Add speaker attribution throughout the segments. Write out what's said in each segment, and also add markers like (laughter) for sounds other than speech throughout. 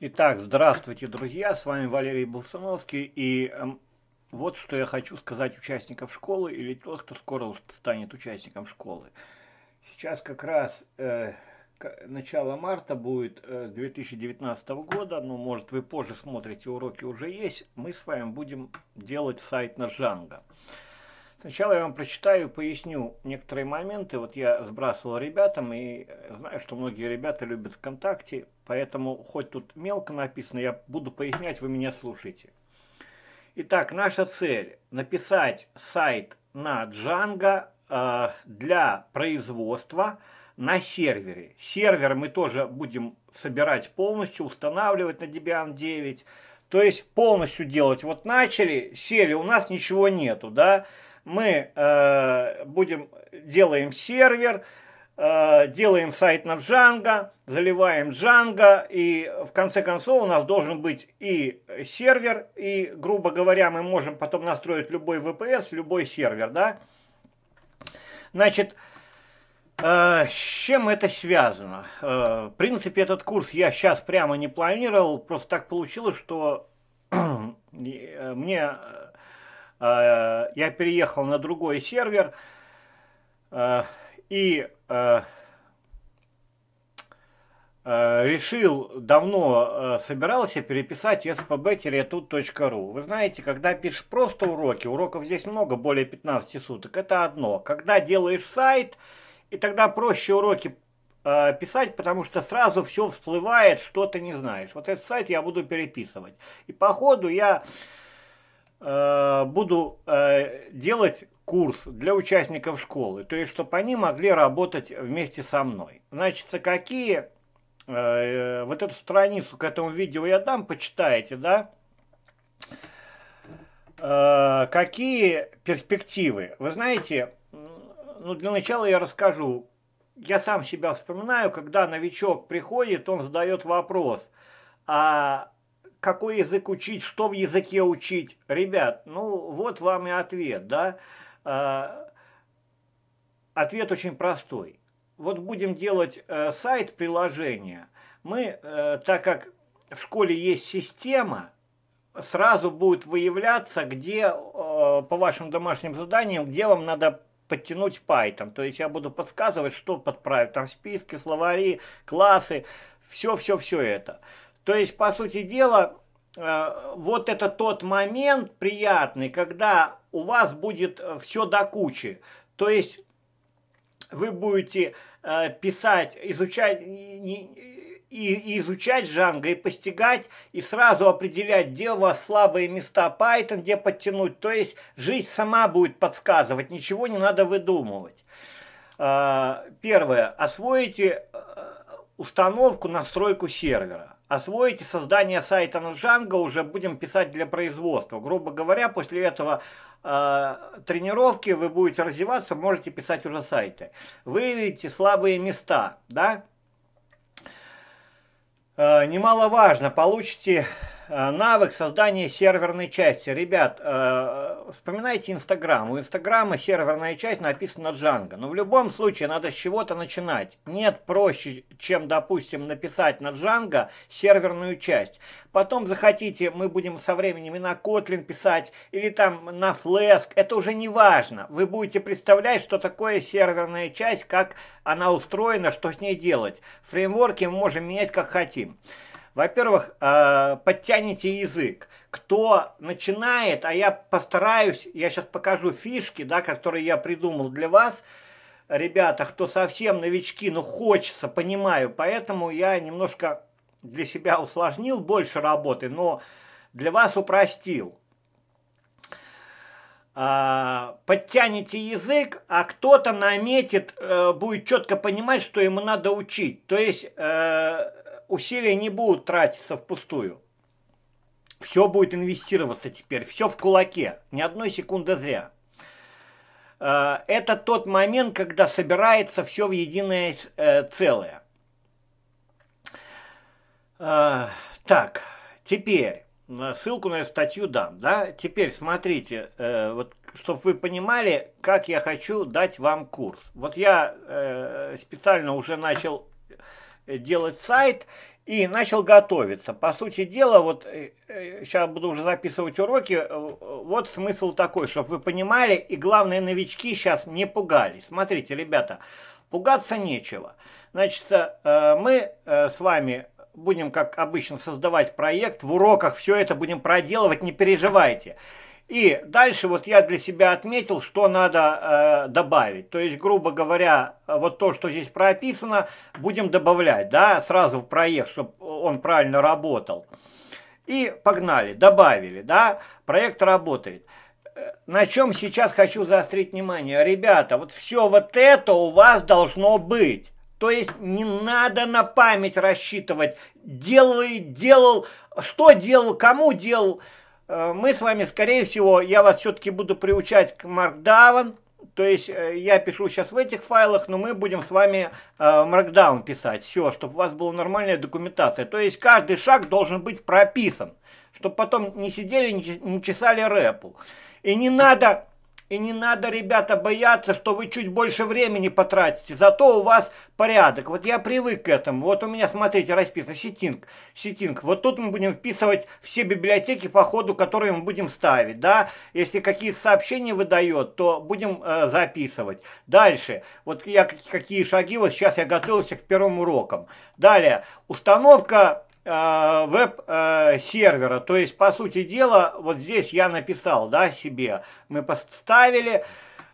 Speaker 1: Итак, здравствуйте, друзья, с вами Валерий Булсановский, и э, вот что я хочу сказать участников школы, или тот, кто скоро станет участником школы. Сейчас как раз э, начало марта будет э, 2019 года, но, ну, может, вы позже смотрите, уроки уже есть, мы с вами будем делать сайт на Джанго. Django. Сначала я вам прочитаю, поясню некоторые моменты. Вот я сбрасывал ребятам, и знаю, что многие ребята любят ВКонтакте, поэтому хоть тут мелко написано, я буду пояснять, вы меня слушайте. Итак, наша цель – написать сайт на Django э, для производства на сервере. Сервер мы тоже будем собирать полностью, устанавливать на Debian 9. То есть полностью делать. Вот начали, сели, у нас ничего нету, да мы э, будем, делаем сервер, э, делаем сайт на Django, заливаем Django, и в конце концов у нас должен быть и сервер, и, грубо говоря, мы можем потом настроить любой VPS, любой сервер, да. Значит, э, с чем это связано? Э, в принципе, этот курс я сейчас прямо не планировал, просто так получилось, что (clears throat) э, мне Э, я переехал на другой сервер, э, и э, решил, давно собирался переписать spb-tut.ru. Вы знаете, когда пишешь просто уроки, уроков здесь много, более 15 суток, это одно. Когда делаешь сайт, и тогда проще уроки писать, потому что сразу все всплывает, что ты не знаешь. Вот этот сайт я буду переписывать. И по ходу я Э, буду э, делать курс для участников школы, то есть, чтобы они могли работать вместе со мной. Значит, какие... Э, вот эту страницу к этому видео я дам, почитайте, да? Какие перспективы? Вы знаете, ну, для начала я расскажу. Я сам себя вспоминаю, когда новичок приходит, он задает вопрос, а какой язык учить, что в языке учить. Ребят, ну вот вам и ответ, да. Э, ответ очень простой. Вот будем делать э, сайт приложения. Мы, э, так как в школе есть система, сразу будет выявляться, где э, по вашим домашним заданиям, где вам надо подтянуть Python. То есть я буду подсказывать, что подправить. Там списки, словари, классы, все-все-все это. Э, то есть, по сути дела, э, вот это тот момент приятный, когда у вас будет э, все до кучи. То есть вы будете э, писать, изучать и изучать Джанго, и постигать, и сразу определять, где у вас слабые места Python, где подтянуть. То есть жизнь сама будет подсказывать, ничего не надо выдумывать. Первое. Освоите установку, настройку сервера освоите создание сайта на Django, уже будем писать для производства. Грубо говоря, после этого э, тренировки вы будете развиваться, можете писать уже сайты. Выявите слабые места, да? Э, немаловажно, получите Э, навык создания серверной части. Ребят, э, вспоминайте Инстаграм. У Инстаграма серверная часть написана Django. Но в любом случае надо с чего-то начинать. Нет проще, чем, допустим, написать на Django серверную часть. Потом захотите, мы будем со временем и на Kotlin писать, или там на Flask. Это уже не важно. Вы будете представлять, что такое серверная часть, как она устроена, что с ней делать. Фреймворки мы можем менять как хотим. Во-первых, э, подтяните язык. Кто начинает, а я постараюсь, я сейчас покажу фишки, да, которые я придумал для вас, ребята, кто совсем новички, ну хочется, понимаю, поэтому я немножко для себя усложнил больше работы, но для вас упростил. Э, подтяните язык, а кто-то наметит, э, будет четко понимать, что ему надо учить. То есть усилия не будут тратиться впустую. Все будет инвестироваться теперь, все в кулаке, ни одной секунды зря. Э, это тот момент, когда собирается все в единое э, целое. Э, так, теперь, ссылку на эту статью дам, да? Теперь смотрите, вот чтобы вы понимали, как я хочу дать вам курс. Вот я специально уже начал Э, делать сайт и начал готовиться. По сути дела, вот сейчас э, э, буду уже записывать уроки, вот смысл такой, чтобы вы понимали, и главные новички сейчас не пугались. Смотрите, ребята, пугаться нечего. Значит, мы с вами будем, как обычно, создавать проект, в уроках все это будем проделывать, не переживайте. И дальше вот я для себя отметил, что надо э, добавить. То есть, грубо говоря, вот то, что здесь прописано, будем добавлять, да, сразу в проект, чтобы он правильно работал. И погнали, добавили, да, проект работает. Э, на чем сейчас хочу заострить внимание. Ребята, вот все вот это у вас должно быть. То есть не надо на память рассчитывать, делай, делал, что делал, кому делал. Э, мы с вами, скорее всего, я вас все-таки буду приучать к Markdown, то есть э, я пишу сейчас в этих файлах, но мы будем с вами э, Markdown писать, все, чтобы у вас была нормальная документация. То есть каждый шаг должен быть прописан, чтобы потом не сидели, не чесали репу И не надо и не надо, ребята, бояться, что вы чуть больше времени потратите. Зато у вас порядок. Вот я привык к этому. Вот у меня, смотрите, расписано сетинг. Сетинг. Вот тут мы будем вписывать все библиотеки по ходу, которые мы будем ставить. Да? Если какие сообщения выдает, то будем э, записывать. Дальше. Вот я какие шаги. Вот сейчас я готовился к первым урокам. Далее. Установка Э, веб-сервера. Э, то есть, по сути дела, вот здесь я написал, да, себе. Мы поставили,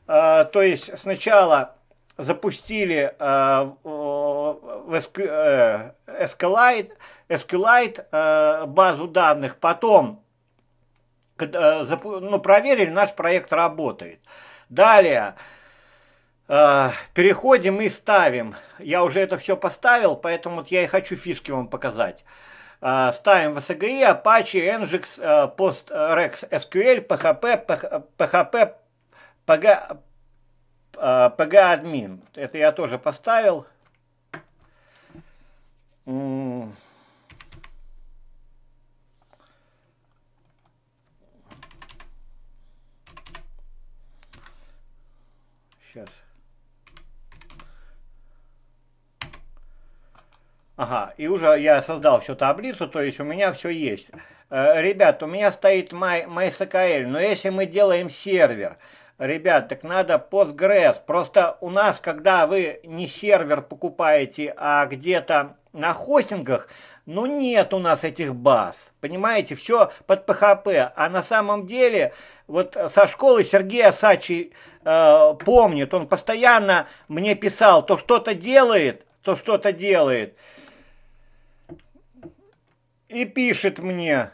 Speaker 1: э, то есть сначала запустили SQLite, SQLite базу данных, потом ну, проверили, наш проект работает. Далее, Э, переходим и ставим. Я уже это все поставил, поэтому вот я и хочу фишки вам показать. Э, ставим VSGI, e, Apache, Nginx, э, PostRex SQL, PHP, PHP, PG, pg Это я тоже поставил. Сейчас. Ага, и уже я создал всю таблицу, то есть у меня все есть. Э, ребят, у меня стоит My, MySQL, но если мы делаем сервер, ребят, так надо Postgres. Просто у нас, когда вы не сервер покупаете, а где-то на хостингах, ну нет у нас этих баз. Понимаете, все под PHP. А на самом деле, вот со школы Сергей Асачи э, помнит, он постоянно мне писал, то что-то делает, то что-то делает и пишет мне,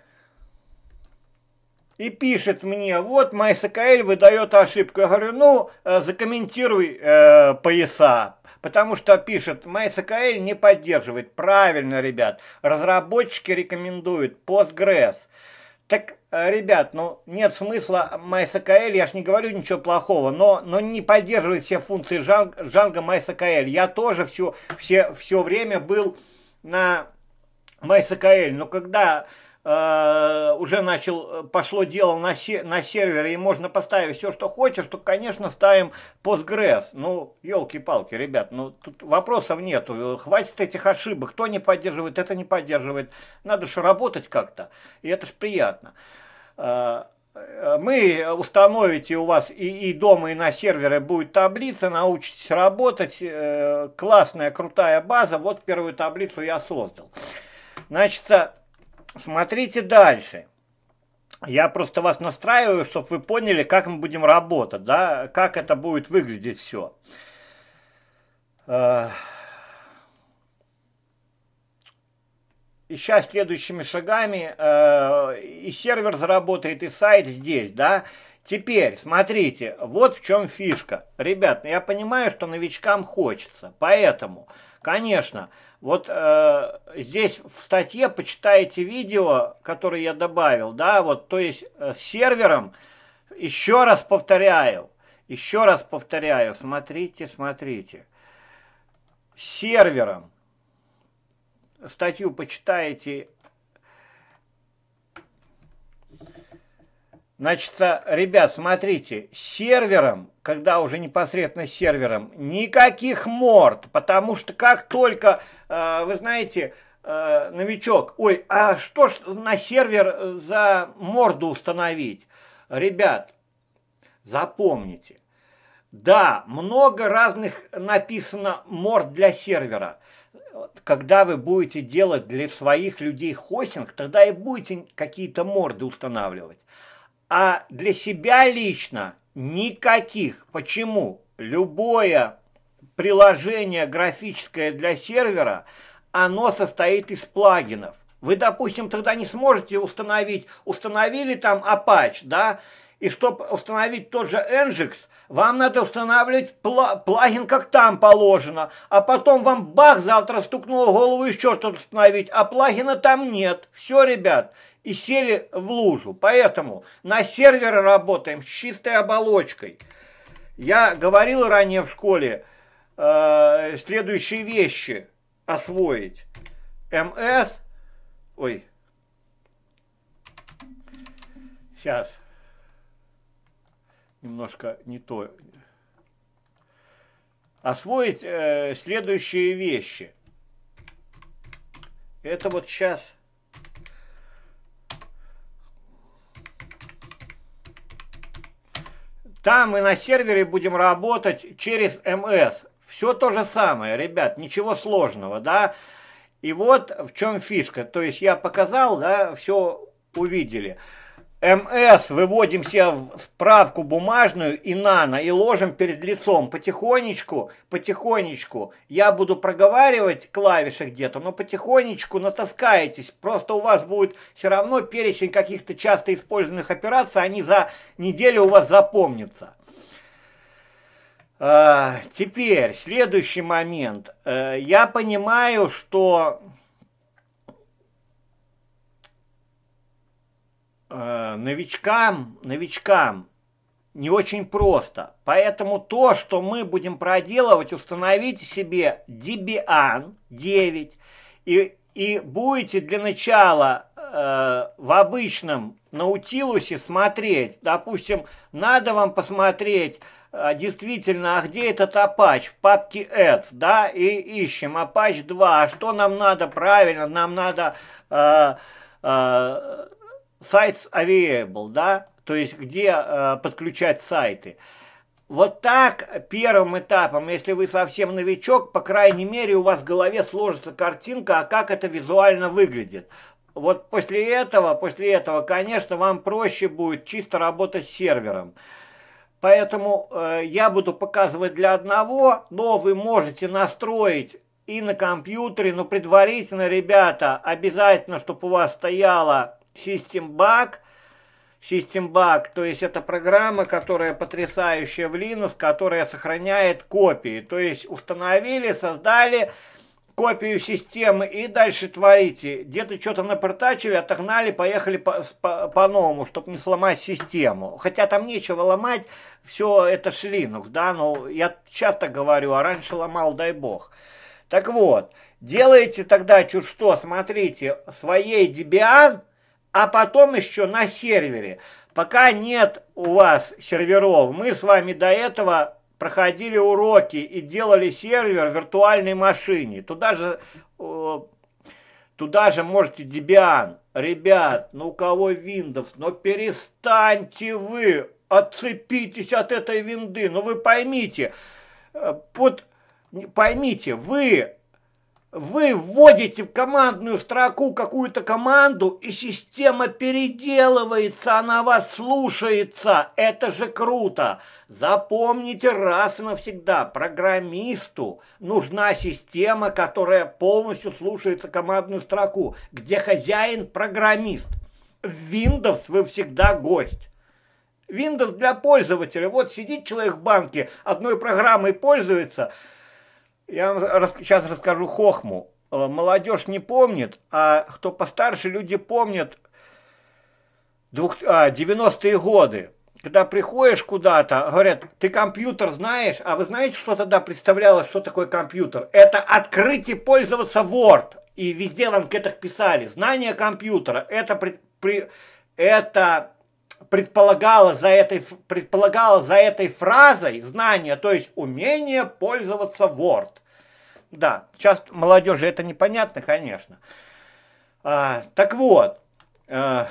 Speaker 1: и пишет мне, вот MySQL выдает ошибку. Я говорю, ну, закомментируй э, пояса, потому что пишет, MySQL не поддерживает. Правильно, ребят, разработчики рекомендуют Postgres. Так, ребят, ну нет смысла MySQL, я ж не говорю ничего плохого, но, но не поддерживает все функции Django MySQL. Я тоже все, все, все время был на MySQL, но когда э, уже начал, э, пошло дело на, се, на сервере и можно поставить все, что хочешь, то, конечно, ставим Postgres. Ну, елки-палки, ребят, ну, тут вопросов нету, э, хватит этих ошибок, кто не поддерживает, это не поддерживает, надо же работать как-то, и это же приятно. Э, мы установите у вас и, и дома, и на сервере будет таблица, научитесь работать, классная, крутая база, вот первую таблицу я создал. Значит, смотрите дальше. Я просто вас настраиваю, чтобы вы поняли, как мы будем работать, да, как это будет выглядеть все. Э, и сейчас следующими шагами э, и сервер заработает, и сайт здесь, да. Теперь, смотрите, вот в чем фишка. Ребят, ну я понимаю, что новичкам хочется, поэтому... Конечно. Вот э, здесь в статье почитаете видео, которое я добавил, да, вот, то есть э, с сервером, еще раз повторяю, еще раз повторяю, смотрите, смотрите, сервером, статью почитаете Значит, а, ребят, смотрите, сервером, когда уже непосредственно с сервером, никаких морд, потому что как только, а, вы знаете, а, новичок, ой, а что ж на сервер э, за морду установить? Ребят, запомните, да, много разных написано морд для сервера, когда вы будете делать для своих людей хостинг, тогда и будете какие-то морды устанавливать а для себя лично никаких. Почему? Любое приложение графическое для сервера, оно состоит из плагинов. Вы, допустим, тогда не сможете установить, установили там Apache, да, и чтобы установить тот же Nginx, вам надо устанавливать плагин, как там положено, а потом вам бах, завтра стукнуло голову еще что-то установить, а плагина там нет. Все, ребят, и сели в лужу. Поэтому на сервере работаем с чистой оболочкой. Я говорил ранее в школе э, следующие вещи освоить. МС, ой, сейчас, немножко не то, освоить э, следующие вещи. Это вот сейчас Там мы на сервере будем работать через МС. Все то же самое, ребят, ничего сложного, да. И вот в чем фишка. То есть я показал, да, все увидели. МС выводим себе в справку бумажную и нано, и ложим перед лицом. Потихонечку, потихонечку. Я буду проговаривать клавиши где-то, но потихонечку натаскаетесь. Просто у вас будет все равно перечень каких-то часто использованных операций, они за неделю у вас запомнятся. А, теперь, следующий момент. Э, я понимаю, что э, новичкам, новичкам не очень просто. Поэтому то, что мы будем проделывать, установите себе Debian 9 и, и будете для начала э, в обычном наутилусе смотреть. Допустим, надо вам посмотреть э, действительно, а где этот Apache в папке ads, да, и ищем Apache 2, а что нам надо правильно, нам надо... Э, э, sites available, да, то есть где э, подключать сайты. Вот так первым этапом, если вы совсем новичок, по крайней мере у вас в голове сложится картинка, а как это визуально выглядит. Вот после этого, после этого, конечно, вам проще будет чисто работать с сервером. Поэтому э, я буду показывать для одного, но вы можете настроить и на компьютере, но предварительно, ребята, обязательно, чтобы у вас стояла SystemBug. SystemBug, то есть это программа, которая потрясающая в Linux, которая сохраняет копии. То есть установили, создали копию системы и дальше творите. Где-то что-то напортачили, отогнали, поехали по-новому, по, по чтобы не сломать систему. Хотя там нечего ломать, все это ж Linux, да, Ну я часто говорю, а раньше ломал, дай бог. Так вот, делаете тогда чуть что, смотрите, своей Debian – а потом еще на сервере. Пока нет у вас серверов, мы с вами до этого проходили уроки и делали сервер в виртуальной машине. Туда же, э, туда же можете Debian. Ребят, ну у кого Windows, но ну перестаньте вы, отцепитесь от этой винды. Ну вы поймите, э, под, поймите, вы вы вводите в командную строку какую-то команду, и система переделывается, она вас слушается. Это же круто! Запомните раз и навсегда, программисту нужна система, которая полностью слушается командную строку, где хозяин программист. В Windows вы всегда гость. Windows для пользователя. Вот сидит человек в банке, одной программой пользуется – я вам рас сейчас расскажу хохму. Э, молодежь не помнит, а кто постарше, люди помнят двух, а, 90-е годы. Когда приходишь куда-то, говорят, ты компьютер знаешь, а вы знаете, что тогда представляло, что такое компьютер? Это открытие пользоваться Word. И везде в анкетах писали, знание компьютера, это, при, при, это предполагало за этой, предполагало за этой фразой знание, то есть умение пользоваться Word. Да, сейчас молодежи это непонятно, конечно. А, так вот, а,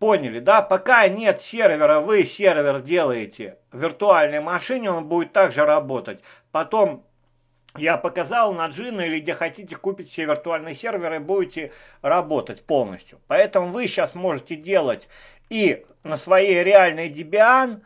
Speaker 1: поняли, да, пока нет сервера, вы сервер делаете в виртуальной машине, он будет также работать. Потом я показал на Джина или где хотите купить себе виртуальный сервер и будете работать полностью. Поэтому вы сейчас можете делать и на своей реальной Debian,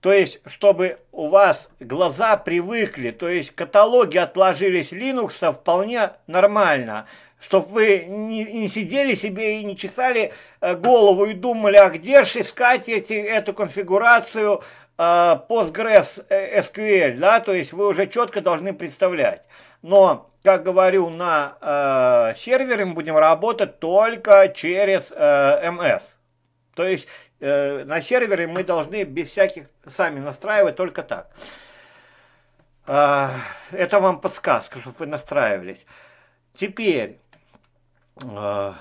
Speaker 1: то есть, чтобы у вас глаза привыкли, то есть каталоги отложились Linux вполне нормально, чтобы вы не, не сидели себе и не чесали э, голову и думали, а где же искать эти, эту конфигурацию э, Postgres SQL, э, да, то есть вы уже четко должны представлять. Но, как говорю, на э, сервере мы будем работать только через э, MS. Эм то есть э, на сервере мы должны без всяких сами настраивать только так. Э, это вам подсказка, чтобы вы настраивались. Теперь э,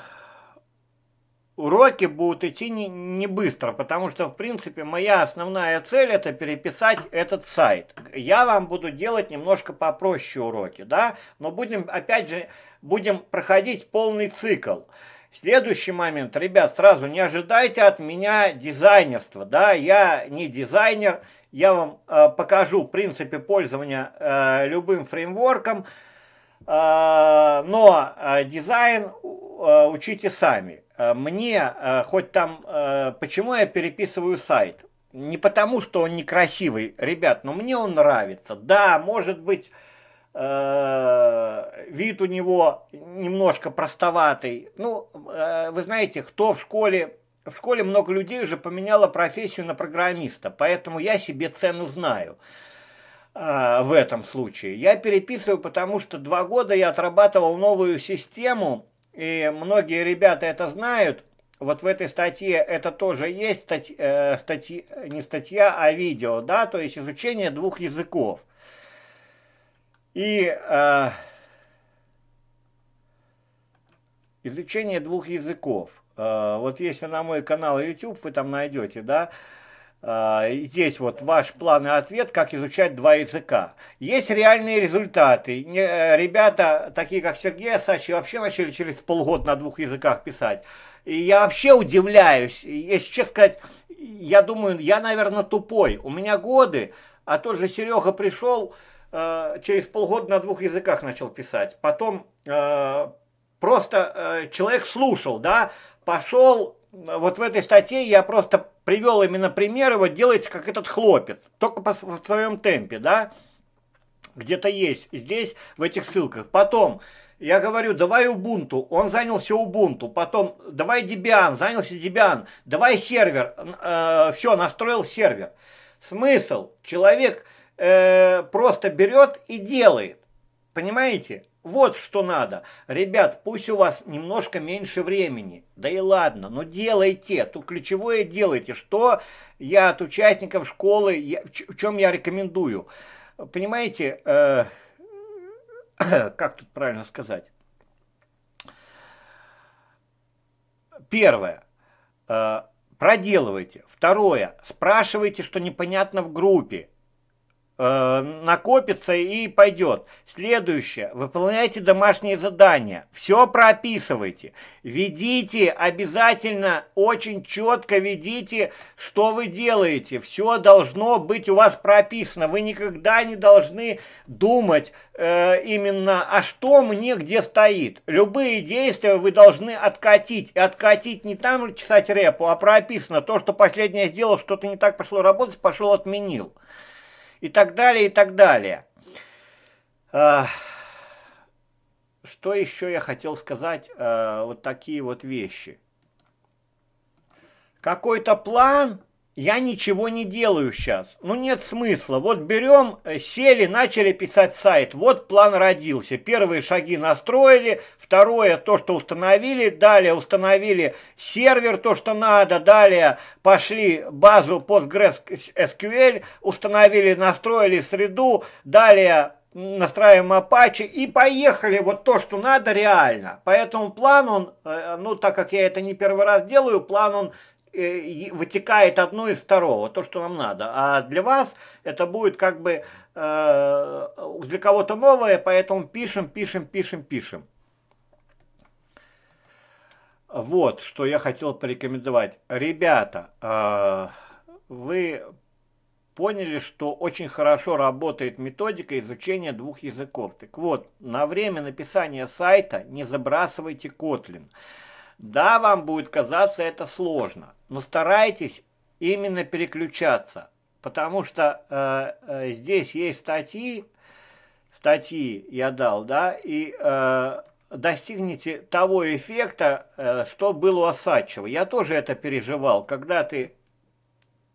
Speaker 1: уроки будут идти не, не быстро, потому что, в принципе, моя основная цель это переписать этот сайт. Я вам буду делать немножко попроще уроки, да, но будем, опять же, будем проходить полный цикл. Следующий момент, ребят, сразу не ожидайте от меня дизайнерства, да, я не дизайнер, я вам э, покажу принципы пользования э, любым фреймворком, э, но э, дизайн э, учите сами. Э, мне, э, хоть там, э, почему я переписываю сайт? Не потому, что он некрасивый, ребят, но мне он нравится. Да, может быть Э, вид у него немножко простоватый. Ну, э, вы знаете, кто в школе... В школе много людей уже поменяло профессию на программиста, поэтому я себе цену знаю э, в этом случае. Я переписываю, потому что два года я отрабатывал новую систему, и многие ребята это знают. Вот в этой статье это тоже есть, стать, э, статьи, не статья, а видео, да, то есть изучение двух языков. И э, изучение двух языков. Э, вот если на мой канал YouTube вы там найдете, да, э, здесь вот ваш план и ответ, как изучать два языка. Есть реальные результаты. Не, э, ребята, такие как Сергей Асачи, вообще начали через полгода на двух языках писать. И я вообще удивляюсь, если честно сказать, я думаю, я, наверное, тупой. У меня годы, а тот же Серега пришел, Э, через полгода на двух языках начал писать. Потом э, просто э, человек слушал, да, пошел, вот в этой статье я просто привел именно примеры, вот делайте как этот хлопец, только по, в своем темпе, да, где-то есть, здесь, в этих ссылках. Потом, я говорю, давай Ubuntu, он занялся Ubuntu, потом давай Debian, занялся Debian, давай сервер, э, все, настроил сервер. Смысл, человек э, просто берет и делает. Понимаете? Вот что надо. Ребят, пусть у вас немножко меньше времени. Да и ладно, но делайте. Тут ключевое делайте. Что я от участников школы, я, в чем я рекомендую? Понимаете, э, (coughs) как тут правильно сказать? Первое. Э, проделывайте. Второе. Спрашивайте, что непонятно в группе. Э, накопится и пойдет. Следующее. Выполняйте домашние задания. Все прописывайте. Ведите обязательно, очень четко ведите, что вы делаете. Все должно быть у вас прописано. Вы никогда не должны думать э, именно, а что мне где стоит. Любые действия вы должны откатить. И откатить не там чесать репу, а прописано. То, что последнее сделал, что-то не так пошло работать, пошел отменил и так далее, и так далее. А, что еще я хотел сказать? А, вот такие вот вещи. Какой-то план я ничего не делаю сейчас. Ну нет смысла. Вот берем, э, сели, начали писать сайт. Вот план родился. Первые шаги настроили, второе то, что установили, далее установили сервер, то, что надо, далее пошли базу PostgreSQL, установили, настроили среду, далее настраиваем Apache и поехали вот то, что надо реально. Поэтому план он, э, ну так как я это не первый раз делаю, план он Э, вытекает одно из второго, то, что нам надо. А для вас это будет как бы э, для кого-то новое, поэтому пишем, пишем, пишем, пишем. Вот, что я хотел порекомендовать. Ребята, э, вы поняли, что очень хорошо работает методика изучения двух языков. Так вот, на время написания сайта не забрасывайте Kotlin. Да, вам будет казаться это сложно, но старайтесь именно переключаться, потому что э, э здесь есть статьи, статьи я дал, да, и э, достигнете того эффекта, э, что было у Осадчева. Я тоже это переживал, когда ты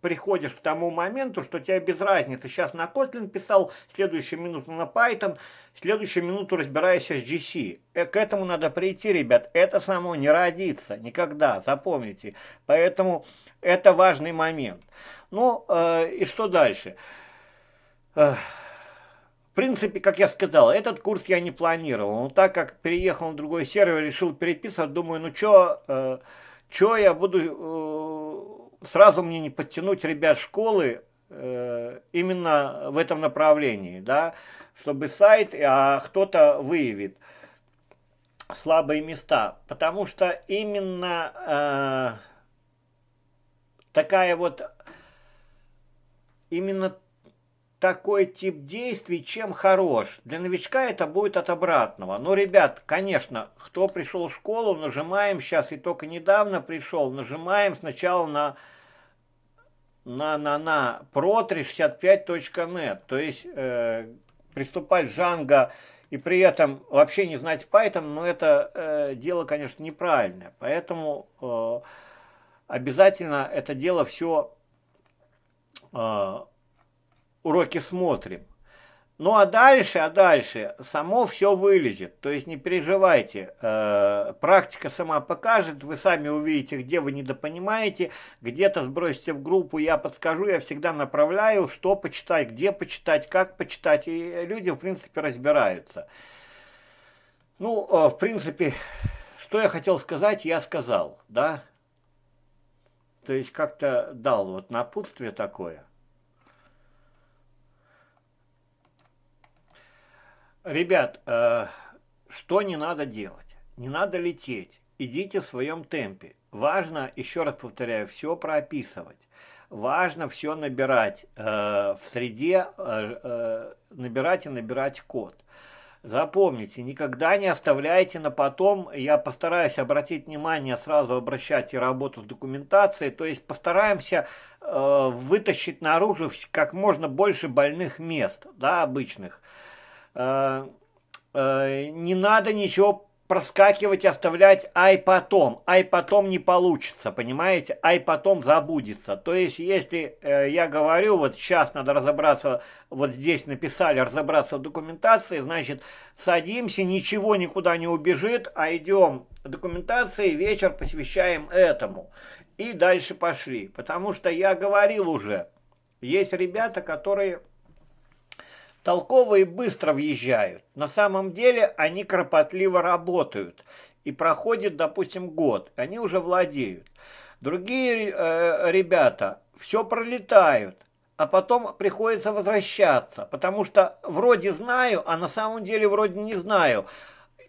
Speaker 1: приходишь к тому моменту, что тебе без разницы. Сейчас на Kotlin писал, следующую минуту на Python, следующую минуту разбираешься с GC. Э, к этому надо прийти, ребят. Это само не родится никогда, запомните. Поэтому это важный момент. Ну, э, и что дальше? Э, в принципе, как я сказал, этот курс я не планировал. Но так как переехал на другой сервер, решил переписывать, думаю, ну чё, э, чё я буду... Э, сразу мне не подтянуть ребят школы э, именно в этом направлении, да, чтобы сайт, а кто-то выявит слабые места, потому что именно э, такая вот, именно такой тип действий, чем хорош. Для новичка это будет от обратного. Но, ребят, конечно, кто пришел в школу, нажимаем сейчас, и только недавно пришел, нажимаем сначала на на на на про 365.net. То есть э, приступать Django и при этом вообще не знать Python, но это э, дело, конечно, неправильное. Поэтому э, обязательно это дело все э, уроки смотрим. Ну а дальше, а дальше само все вылезет. То есть не переживайте, э, практика сама покажет, вы сами увидите, где вы недопонимаете, где-то сбросите в группу, я подскажу, я всегда направляю, что почитать, где почитать, как почитать, и люди в принципе разбираются. Ну, э, в принципе, что я хотел сказать, я сказал, да? То есть как-то дал вот напутствие такое. Ребят, э, что не надо делать? Не надо лететь. Идите в своем темпе. Важно, еще раз повторяю, все прописывать. Важно все набирать э, в среде, э, э, набирать и набирать код. Запомните, никогда не оставляйте на потом. Я постараюсь обратить внимание, сразу обращать и работу с документацией. То есть постараемся э, вытащить наружу как можно больше больных мест, да, обычных. Э, э, не надо ничего проскакивать и оставлять «ай потом». «Ай потом» не получится, понимаете? «Ай потом» забудется. То есть, если э, я говорю, вот сейчас надо разобраться, вот здесь написали разобраться в документации, значит, садимся, ничего никуда не убежит, а идем документации, вечер посвящаем этому. И дальше пошли. Потому что я говорил уже, есть ребята, которые Толково и быстро въезжают. На самом деле они кропотливо работают. И проходит, допустим, год. Они уже владеют. Другие э, ребята все пролетают, а потом приходится возвращаться, потому что вроде знаю, а на самом деле вроде не знаю.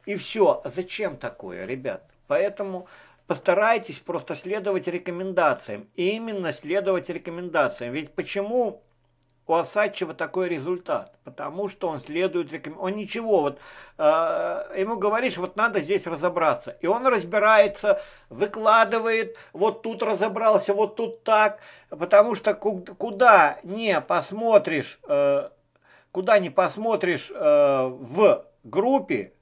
Speaker 1: И все. Зачем такое, ребят? Поэтому постарайтесь просто следовать рекомендациям. И именно следовать рекомендациям. Ведь почему у осадчего такой результат, потому что он следует рекомендациям. Он ничего, вот э, ему говоришь, вот надо здесь разобраться. И он разбирается, выкладывает, вот тут разобрался, вот тут так, потому что куда не посмотришь, э, куда не посмотришь э, в группе,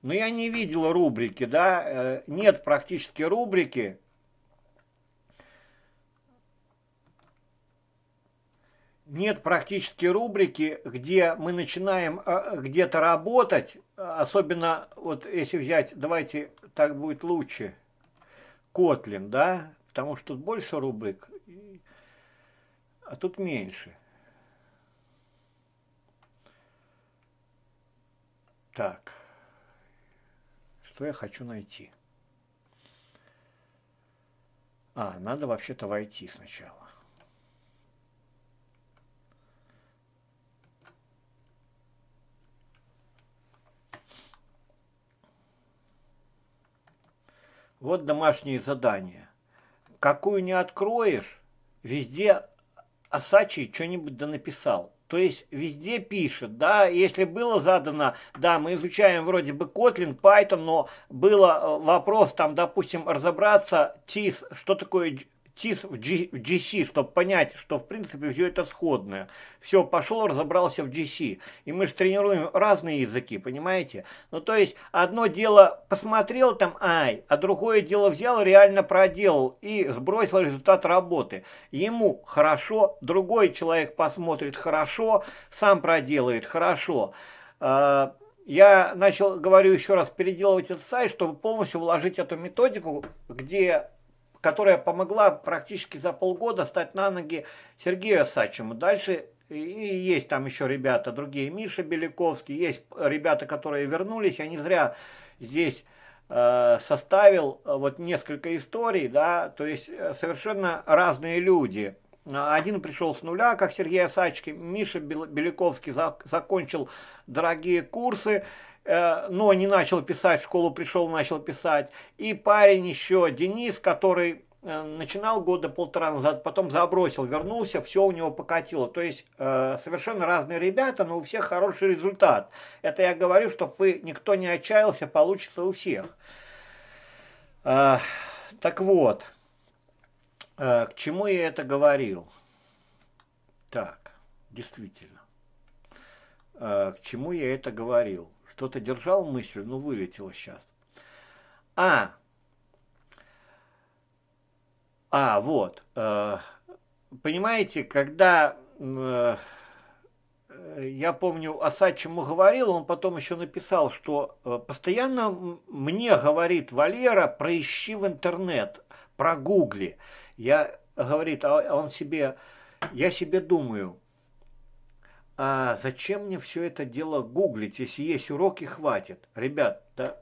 Speaker 1: но ну, я не видел рубрики, да, э, нет практически рубрики, нет практически рубрики, где мы начинаем э, где-то работать, особенно вот если взять, давайте так будет лучше, Котлин, да, потому что тут больше рубрик, а тут меньше. Так, что я хочу найти? А, надо вообще-то войти сначала. Вот домашние задания. Какую не откроешь, везде Асачи что-нибудь да написал. То есть везде пишет, да, если было задано, да, мы изучаем вроде бы Kotlin, Python, но было э, вопрос там, допустим, разобраться, TIS, что такое ТИС в, G, в GC, чтобы понять, что в принципе все это сходное. Все, пошел, разобрался в GC. И мы же тренируем разные языки, понимаете? Ну то есть одно дело посмотрел там, ай, а другое дело взял, реально проделал и сбросил результат работы. Ему хорошо, другой человек посмотрит хорошо, сам проделает хорошо. А, я начал, говорю еще раз, переделывать этот сайт, чтобы полностью вложить эту методику, где которая помогла практически за полгода стать на ноги Сергею Осадчему. Дальше и есть там еще ребята другие, Миша Беляковский, есть ребята, которые вернулись, я не зря здесь э, составил э, вот несколько историй, да, то есть э, совершенно разные люди. Один пришел с нуля, как Сергей Осачкин, Миша Беляковский закончил дорогие курсы, Э, но не начал писать, в школу пришел, начал писать. И парень еще, Денис, который э, начинал года полтора назад, потом забросил, вернулся, все у него покатило. То есть э, совершенно разные ребята, но у всех хороший результат. Это я говорю, чтобы вы никто не отчаялся, получится у всех. Э, так вот, э, к чему я это говорил? Так, действительно, э, к чему я это говорил? кто то держал мысль, но ну, вылетело сейчас. А, а, вот. Э, понимаете, когда э, я помню, Асад чему говорил, он потом еще написал, что э, постоянно мне говорит Валера, проищи в интернет, прогугли. Я, говорит, а он себе, я себе думаю, а зачем мне все это дело гуглить, если есть уроки, хватит. Ребят, да,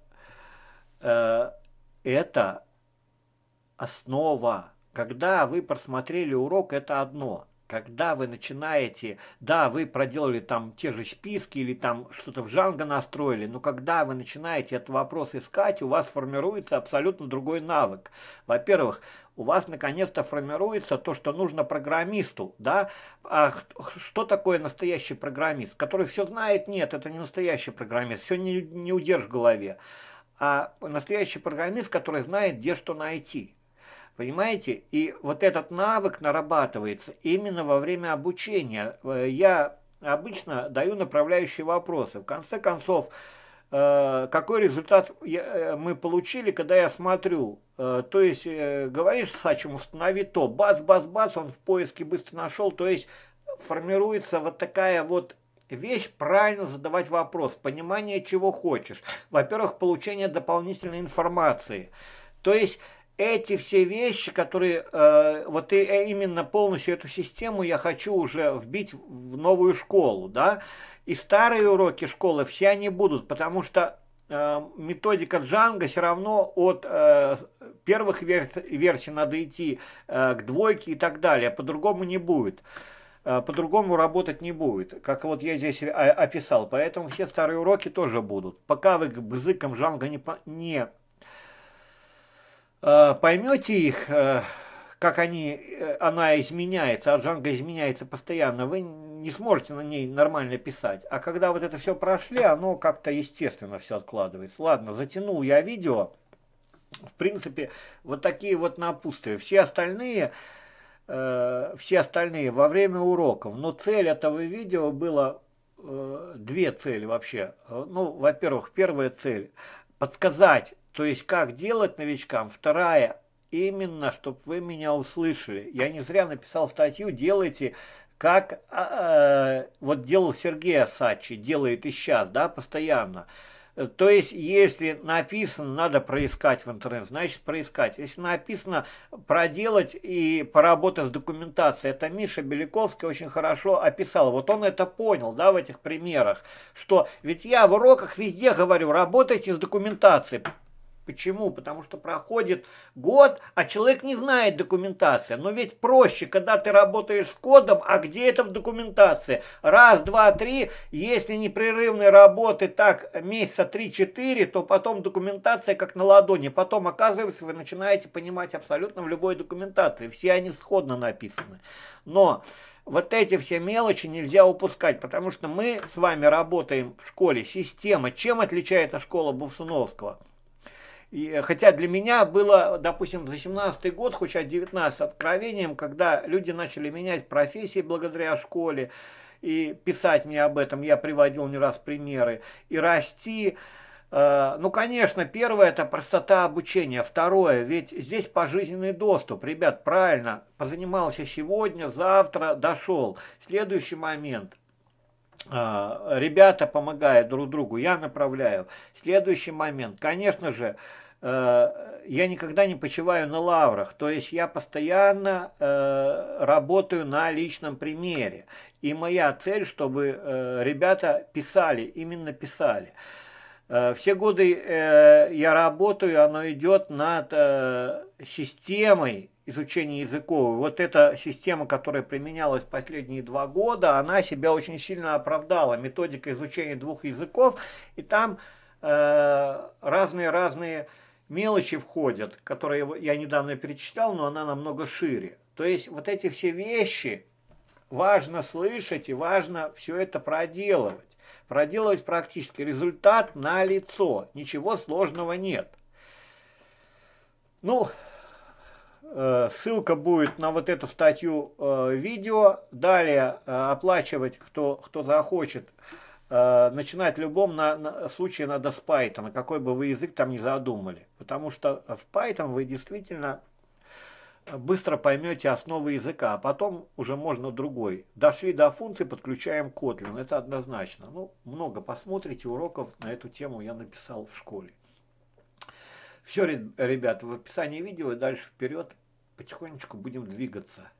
Speaker 1: э, это основа. Когда вы просмотрели урок, это одно. Когда вы начинаете, да, вы проделали там те же списки или там что-то в жанго настроили, но когда вы начинаете этот вопрос искать, у вас формируется абсолютно другой навык. Во-первых, у вас наконец-то формируется то, что нужно программисту, да? А что такое настоящий программист, который все знает? Нет, это не настоящий программист, все не, не удержишь в голове. А настоящий программист, который знает, где что найти. Понимаете? И вот этот навык нарабатывается именно во время обучения. Э, я обычно даю направляющие вопросы. В конце концов, э, какой результат э, мы получили, когда я смотрю Э, то есть э, говоришь Сачем, установи то, бас, бас, бас, он в поиске быстро нашел. То есть формируется вот такая вот вещь, правильно задавать вопрос, понимание, чего хочешь. Во-первых, получение дополнительной информации. То есть эти все вещи, которые, э, вот и, э, именно полностью эту систему я хочу уже вбить в новую школу, да, и старые уроки школы, все они будут, потому что Э, методика Джанга все равно от э, первых верс версий надо идти э, к двойке и так далее. А по-другому не будет. Э, По-другому работать не будет, как вот я здесь описал. Поэтому все старые уроки тоже будут. Пока вы к бзыкам Django не, не э, поймете их, э, как они, она изменяется, а Джанга изменяется постоянно, вы не сможете на ней нормально писать. А когда вот это все прошли, оно как-то естественно все откладывается. Ладно, затянул я видео. В принципе, вот такие вот напутствия. Все остальные, э, все остальные во время уроков. Но цель этого видео была э, две цели вообще. Ну, во-первых, первая цель подсказать, то есть как делать новичкам. Вторая именно, чтобы вы меня услышали. Я не зря написал статью «Делайте как э, вот делал Сергей Асачи, делает и сейчас, да, постоянно. Э, то есть, если написано, надо проискать в интернет, значит проискать. Если написано проделать и поработать с документацией, это Миша Беляковский очень хорошо описал. Вот он это понял, да, в этих примерах, что ведь я в уроках везде говорю, работайте с документацией, Почему? Потому что проходит год, а человек не знает документации. Но ведь проще, когда ты работаешь с кодом, а где это в документации? Раз, два, три. Если непрерывной работы так месяца три-четыре, то потом документация как на ладони. Потом, оказывается, вы начинаете понимать абсолютно в любой документации. Все они сходно написаны. Но вот эти все мелочи нельзя упускать, потому что мы с вами работаем в школе, система. Чем отличается школа Бувсуновского? И, э, хотя для меня было, допустим, за 17 год, хоть от 19 откровением, когда люди начали менять профессии благодаря школе, и писать мне об этом, я приводил не раз примеры, и расти. Э, ну, конечно, первое – это простота обучения. Второе – ведь здесь пожизненный доступ. Ребят, правильно, позанимался сегодня, завтра, дошел. Следующий момент а, ребята помогают друг другу, я направляю. Следующий момент, конечно же, э, я никогда не почиваю на лаврах, то есть я постоянно э, работаю на личном примере. И моя цель, чтобы э, ребята писали, именно писали. Все годы я работаю, оно идет над системой изучение языков. Вот эта система, которая применялась последние два года, она себя очень сильно оправдала. Методика изучения двух языков, и там разные-разные э, мелочи входят, которые я недавно перечитал, но она намного шире. То есть вот эти все вещи важно слышать и важно все это проделывать. Проделывать практически. Результат на лицо. Ничего сложного нет. Ну, Э, ссылка будет на вот эту статью э, видео. Далее э, оплачивать, кто, кто захочет, начинать в любом на, на, случае надо с Python, какой бы вы язык там не задумали. Потому что в Python вы действительно быстро поймете основы языка, а потом уже можно другой. Дошли до функции, подключаем Kotlin, это однозначно. Ну, много посмотрите, уроков на эту тему я написал в школе. Все, ребята, в описании видео и дальше вперед потихонечку будем двигаться.